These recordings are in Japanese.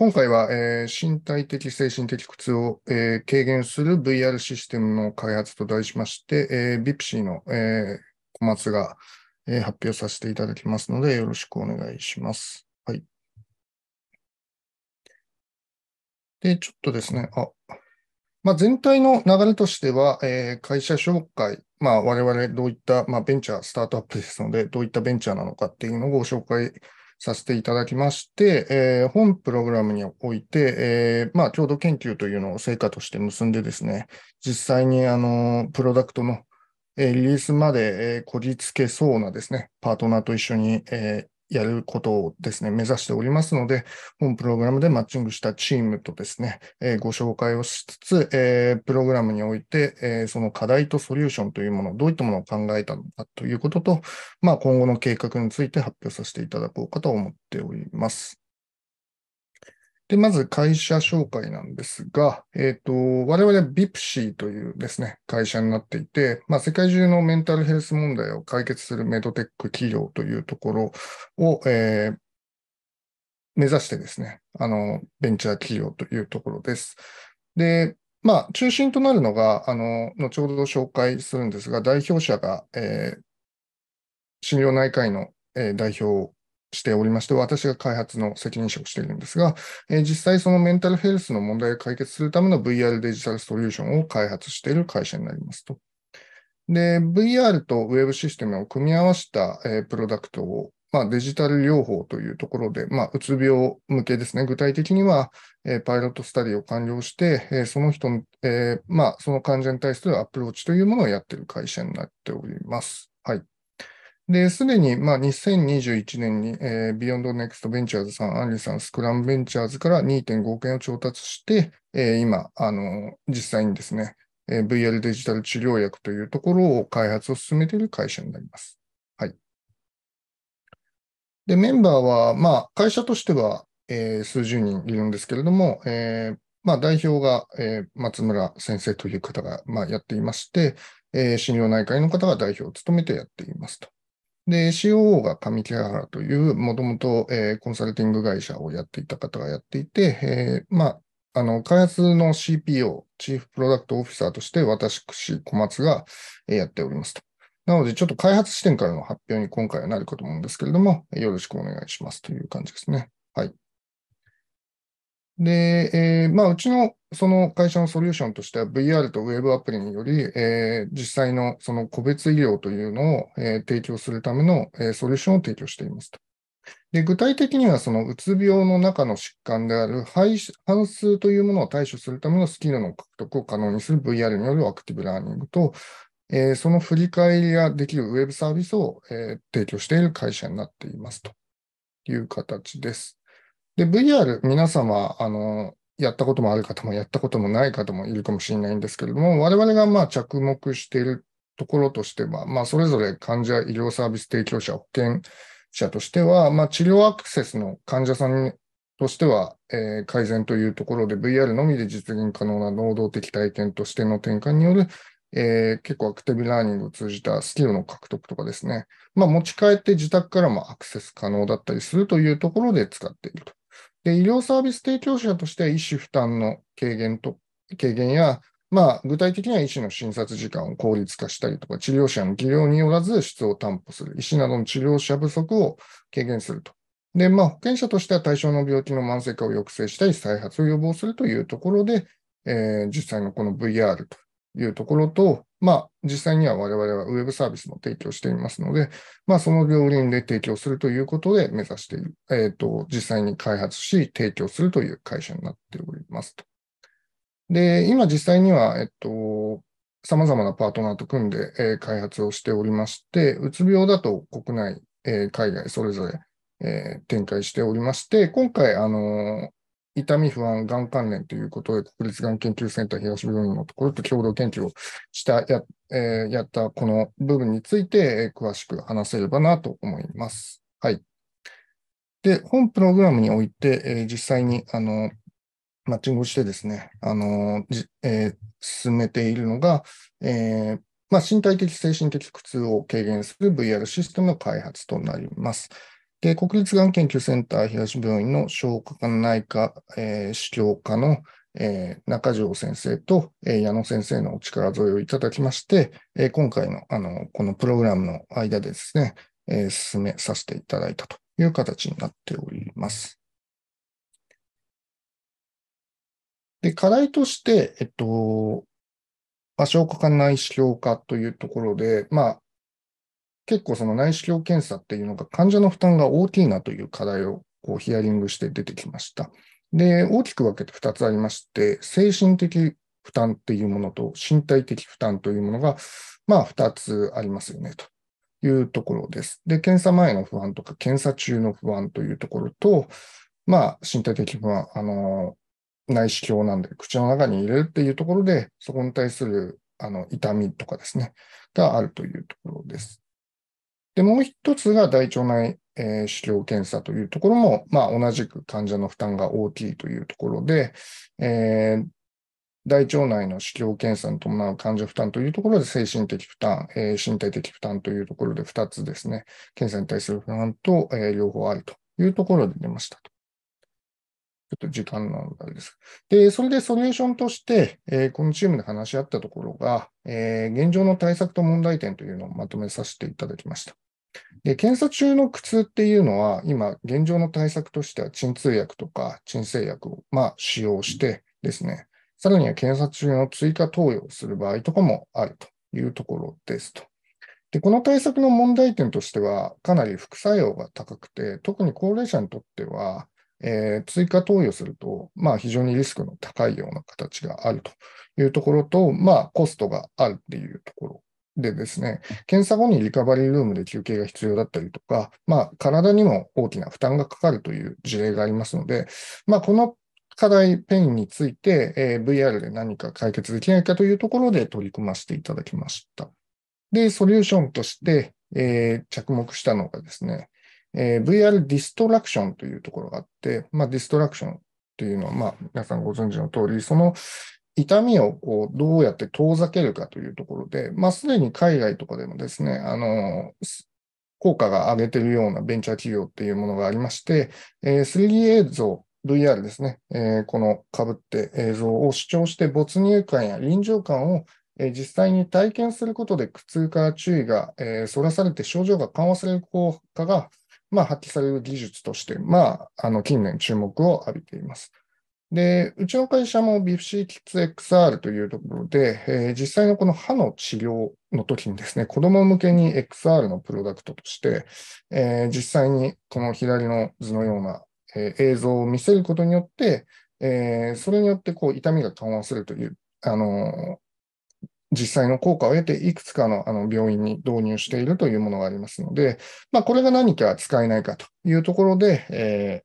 今回は、えー、身体的、精神的苦痛を、えー、軽減する VR システムの開発と題しまして、えー、VIPC の、えー、小松が、えー、発表させていただきますので、よろしくお願いします。はい。で、ちょっとですね、あ、まあ、全体の流れとしては、えー、会社紹介、まあ、我々どういった、まあ、ベンチャー、スタートアップですので、どういったベンチャーなのかっていうのをご紹介させていただきまして、えー、本プログラムにおいて、えー、まあ、共同研究というのを成果として結んでですね、実際にあのプロダクトのリリースまでこぎつけそうなですね、パートナーと一緒に、えやることをですね、目指しておりますので、本プログラムでマッチングしたチームとですね、えー、ご紹介をしつつ、えー、プログラムにおいて、えー、その課題とソリューションというもの、どういったものを考えたのかということと、まあ、今後の計画について発表させていただこうかと思っております。で、まず会社紹介なんですが、えっ、ー、と、我々は v i p y というですね、会社になっていて、まあ、世界中のメンタルヘルス問題を解決するメドテック企業というところを、えー、目指してですね、あの、ベンチャー企業というところです。で、まあ、中心となるのが、あの、後ほど紹介するんですが、代表者が、えー、心療内科医の、えー、代表しておりまして、私が開発の責任者をしているんですが、えー、実際そのメンタルヘルスの問題を解決するための VR デジタルソリューションを開発している会社になりますと。で、VR と Web システムを組み合わせた、えー、プロダクトを、まあ、デジタル療法というところで、まあ、うつ病向けですね、具体的には、えー、パイロットスタディを完了して、えー、その人、えまあ、その患者に対するアプローチというものをやっている会社になっております。はい。で、すでに、まあ、2021年に、えー、ビヨンドネクストベンチャーズさん、アンリさん、スクランベンチャーズから2.5億円を調達して、えー、今、あの、実際にですね、えー、VR デジタル治療薬というところを開発を進めている会社になります。はい。で、メンバーは、まあ、会社としては、えー、数十人いるんですけれども、えー、まあ、代表が、えー、松村先生という方が、まあ、やっていまして、えー、心療内科医の方が代表を務めてやっていますと。で、COO が上木原という、もともとコンサルティング会社をやっていた方がやっていて、えー、まあ、あの、開発の CPO、チーフプロダクトオフィサーとして私、小松がやっておりますと。なので、ちょっと開発視点からの発表に今回はなるかと思うんですけれども、よろしくお願いしますという感じですね。はい。で、えーまあ、うちのその会社のソリューションとしては VR と Web アプリにより、えー、実際のその個別医療というのを、えー、提供するための、えー、ソリューションを提供していますと。で具体的にはそのうつ病の中の疾患である半数というものを対処するためのスキルの獲得を可能にする VR によるアクティブラーニングと、えー、その振り返りができるウェブサービスを、えー、提供している会社になっていますという形です。で、VR、皆様、あの、やったこともある方も、やったこともない方もいるかもしれないんですけれども、我々がまあ着目しているところとしては、まあ、それぞれ患者、医療サービス提供者、保険者としては、まあ、治療アクセスの患者さんとしては、えー、改善というところで、VR のみで実現可能な能動的体験としての転換による、えー、結構アクティブラーニングを通じたスキルの獲得とかですね、まあ、持ち帰って自宅からもアクセス可能だったりするというところで使っていると。で医療サービス提供者として医師負担の軽減と軽減や、まあ、具体的には医師の診察時間を効率化したりとか、治療者の技量によらず質を担保する、医師などの治療者不足を軽減すると。で、まあ、保険者としては対象の病気の慢性化を抑制したり、再発を予防するというところで、えー、実際のこの VR というところと、まあ、実際には我々はウェブサービスも提供していますので、まあ、その両輪で提供するということで目指している、えっ、ー、と、実際に開発し、提供するという会社になっておりますと。で、今実際には、えっと、ざまなパートナーと組んで、えー、開発をしておりまして、うつ病だと国内、えー、海外それぞれ、えー、展開しておりまして、今回、あの痛み不安がん関連ということで、国立がん研究センター東病院のところと共同研究をしたや、えー、やったこの部分について、えー、詳しく話せればなと思います。はい。で、本プログラムにおいて、えー、実際に、あの、マッチングをしてですね、あの、えー、進めているのが、えー、まあ、身体的、精神的苦痛を軽減する VR システムの開発となります。で、国立がん研究センター東病院の消化管内科、えー、視鏡科の、えー、中条先生と、えー、矢野先生のお力添えをいただきまして、えー、今回のあのこのプログラムの間でですね、えー、進めさせていただいたという形になっております。で、課題として、えっと、まあ、消化管内視鏡科というところで、まあ、結構その内視鏡検査っていうのが患者の負担が大きいなという課題をこうヒアリングして出てきました。で、大きく分けて2つありまして、精神的負担っていうものと身体的負担というものが、まあ2つありますよねというところです。で、検査前の不安とか検査中の不安というところと、まあ身体的不安、あの、内視鏡なんで口の中に入れるっていうところで、そこに対するあの痛みとかですね、があるというところです。で、もう一つが大腸内、え視鏡検査というところも、まあ、同じく患者の負担が大きいというところで、えー、大腸内の視鏡検査に伴う患者負担というところで、精神的負担、えー、身体的負担というところで、2つですね、検査に対する不安と、え両方あるというところで出ましたと。ちょっと時間のあれです。で、それでソリューションとして、えー、このチームで話し合ったところが、えー、現状の対策と問題点というのをまとめさせていただきました。で、検査中の苦痛っていうのは、今、現状の対策としては、鎮痛薬とか鎮静薬を、まあ、使用してですね、さらには検査中の追加投与をする場合とかもあるというところですと。で、この対策の問題点としては、かなり副作用が高くて、特に高齢者にとっては、えー、追加投与すると、まあ、非常にリスクの高いような形があるというところと、まあ、コストがあるっていうところでですね、検査後にリカバリールームで休憩が必要だったりとか、まあ、体にも大きな負担がかかるという事例がありますので、まあ、この課題、ペインについて、えー、VR で何か解決できないかというところで取り組ませていただきました。で、ソリューションとして、えー、着目したのがですね、えー、VR ディストラクションというところがあって、まあ、ディストラクションというのは、まあ、皆さんご存知の通り、その、痛みをこうどうやって遠ざけるかというところで、まあ、すでに海外とかでもですね、あの、効果が上げてるようなベンチャー企業っていうものがありまして、えー、3D 映像、VR ですね、えー、このかぶって映像を視聴して没入感や臨場感を実際に体験することで苦痛から注意が、えー、そらされて症状が緩和される効果が、まあ、発揮される技術として、まあ、あの近年注目を浴びています。で、うちの会社も BFC-KidsXR というところで、えー、実際のこの歯の治療の時にですね、子供向けに XR のプロダクトとして、えー、実際にこの左の図のような、えー、映像を見せることによって、えそれによってこう痛みが緩和するという、あの実際の効果を得て、いくつかのあの病院に導入しているというものがありますので、まあ、これが何か使えないかというところで、え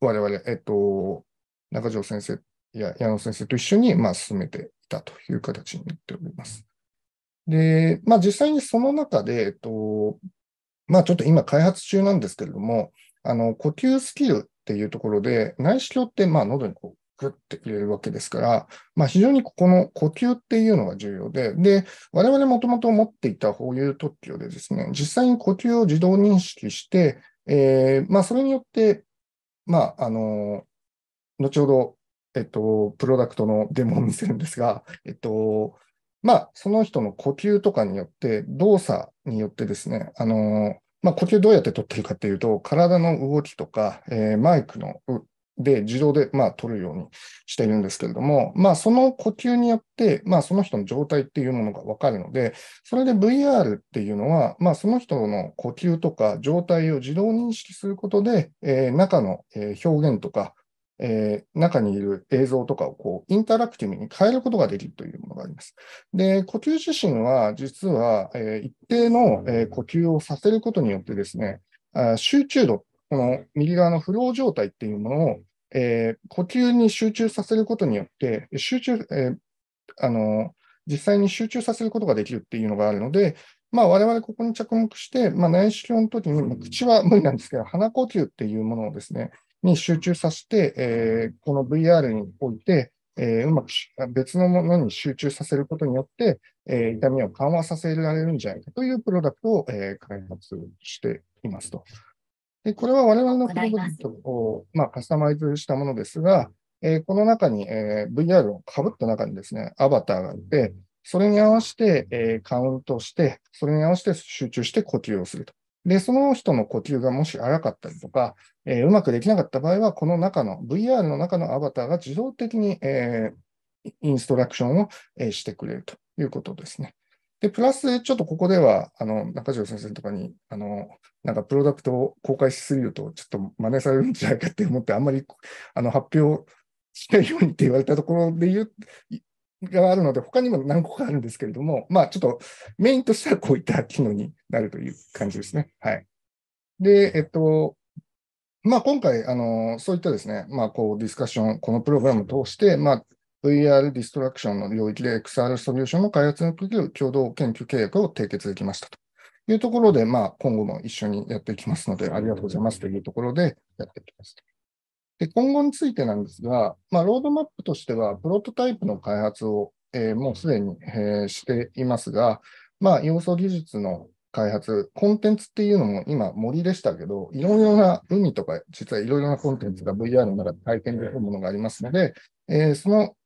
我々、えっと、中条先生や矢野先生と一緒に、まあ、進めていたという形になっております。で、まあ、実際にその中で、えっと、まあ、ちょっと今開発中なんですけれども、あの、呼吸スキルっていうところで、内視鏡って、まあ、喉にこう、グッて入れるわけですから、まあ、非常にここの呼吸っていうのが重要で、で、我々もともと持っていた保有特許でですね、実際に呼吸を自動認識して、えー、まあ、それによって、まあ、あの、後ほど、えっと、プロダクトのデモを見せるんですが、えっと、まあ、その人の呼吸とかによって、動作によってですね、あの、まあ、呼吸どうやって取ってるかっていうと、体の動きとか、えー、マイクので自動で、まあ、取るようにしているんですけれども、まあ、その呼吸によって、まあ、その人の状態っていうものがわかるので、それで VR っていうのは、まあ、その人の呼吸とか状態を自動認識することで、えー、中の、え表現とか、えー、中にいる映像とかをこうインタラクティブに変えることができるというものがあります。で、呼吸自身は実は、えー、一定の、えー、呼吸をさせることによってですね、あ集中度、この右側のフロー状態っていうものを、えー、呼吸に集中させることによって、集中、えあの実際に集中させることができるっていうのがあるので、まあ、我々ここに着目して、まあ、内視鏡の時に、口は無理なんですけど、鼻呼吸っていうものをですね、に集中させて、えー、この VR において、えー、うまく別のものに集中させることによって、えー、痛みを緩和させられるんじゃないかというプロダクトを、えー、開発していますと。でこれは我々のプロダクトを、まあ、カスタマイズしたものですが、えー、この中に、えー、VR をかぶった中にですね、アバターがいて、それに合わせて、えー、カウントして、それに合わせて集中して呼吸をすると。で、その人の呼吸がもし荒かったりとか、えー、うまくできなかった場合は、この中の、VR の中のアバターが自動的に、えー、インストラクションを、えー、してくれるということですね。で、プラス、ちょっとここでは、あの、中条先生とかに、あの、なんかプロダクトを公開しすぎると、ちょっと真似されるんじゃないかって思って、あんまり、あの、発表しないようにって言われたところで言う、があるので、他にも何個かあるんですけれども、まあ、ちょっとメインとしてはこういった機能になるという感じですね。はい。で、えっと、まあ、今回、あの、そういったですね、まあ、こう、ディスカッション、このプログラムを通して、まあ、VR ディストラクションの領域で XR ソリューションの開発における共同研究契約を締結できましたというところで、まあ、今後も一緒にやっていきますので、ありがとうございますというところでやっていきます。で今後についてなんですが、まあ、ロードマップとしては、プロトタイプの開発を、えー、もうすでに、えー、していますが、まあ、要素技術の開発、コンテンツっていうのも今、森でしたけど、いろいろな海とか、実はいろいろなコンテンツが VR の中で体験できるものがありますので、えー、その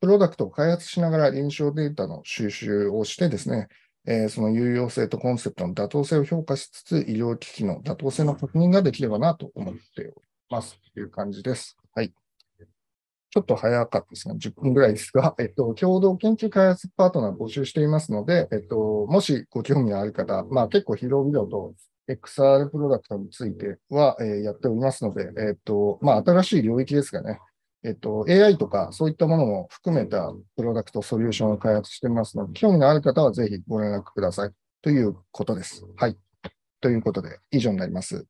プロダクトを開発しながら臨床データの収集をしてですね、えー、その有用性とコンセプトの妥当性を評価しつつ、医療機器の妥当性の確認ができればなと思っておりますという感じです。はい。ちょっと早かったですね。10分ぐらいですが、えっと、共同研究開発パートナー募集していますので、えっと、もしご興味のある方、まあ結構広々と XR プロダクトについては、えー、やっておりますので、えっと、まあ新しい領域ですかね、えっと、AI とかそういったものも含めたプロダクト、ソリューションを開発してますので、興味のある方はぜひご連絡くださいということです。はい。ということで、以上になります。